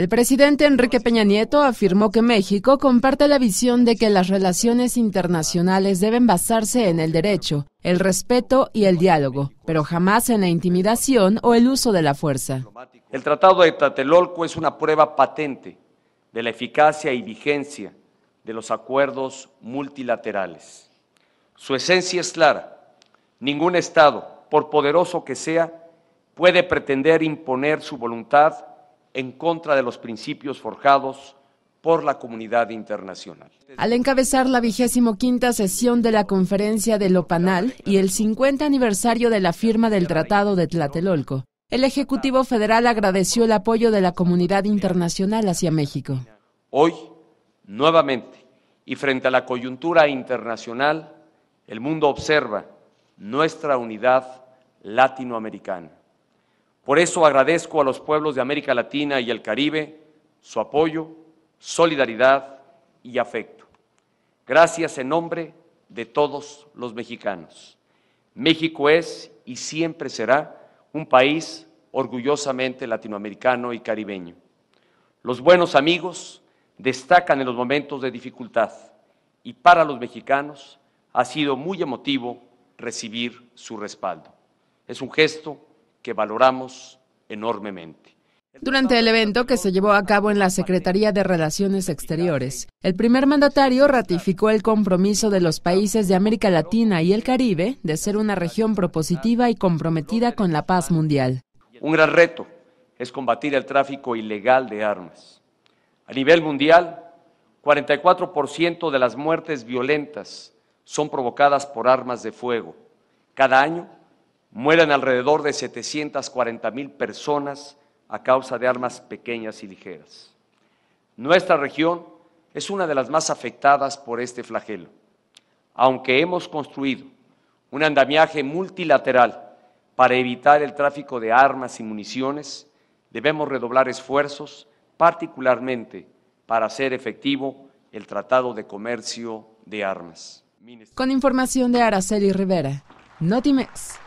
El presidente Enrique Peña Nieto afirmó que México comparte la visión de que las relaciones internacionales deben basarse en el derecho, el respeto y el diálogo, pero jamás en la intimidación o el uso de la fuerza. El Tratado de Tlatelolco es una prueba patente de la eficacia y vigencia de los acuerdos multilaterales. Su esencia es clara. Ningún Estado, por poderoso que sea, puede pretender imponer su voluntad en contra de los principios forjados por la comunidad internacional. Al encabezar la vigésimo quinta sesión de la conferencia de Lopanal y el 50 aniversario de la firma del Tratado de Tlatelolco, el Ejecutivo Federal agradeció el apoyo de la comunidad internacional hacia México. Hoy, nuevamente, y frente a la coyuntura internacional, el mundo observa nuestra unidad latinoamericana. Por eso agradezco a los pueblos de América Latina y el Caribe su apoyo, solidaridad y afecto. Gracias en nombre de todos los mexicanos. México es y siempre será un país orgullosamente latinoamericano y caribeño. Los buenos amigos destacan en los momentos de dificultad y para los mexicanos ha sido muy emotivo recibir su respaldo. Es un gesto que valoramos enormemente. Durante el evento que se llevó a cabo en la Secretaría de Relaciones Exteriores, el primer mandatario ratificó el compromiso de los países de América Latina y el Caribe de ser una región propositiva y comprometida con la paz mundial. Un gran reto es combatir el tráfico ilegal de armas. A nivel mundial, 44% de las muertes violentas son provocadas por armas de fuego. Cada año, Mueren alrededor de 740 mil personas a causa de armas pequeñas y ligeras. Nuestra región es una de las más afectadas por este flagelo. Aunque hemos construido un andamiaje multilateral para evitar el tráfico de armas y municiones, debemos redoblar esfuerzos, particularmente para hacer efectivo el Tratado de Comercio de Armas. Con información de Araceli Rivera, Notimex.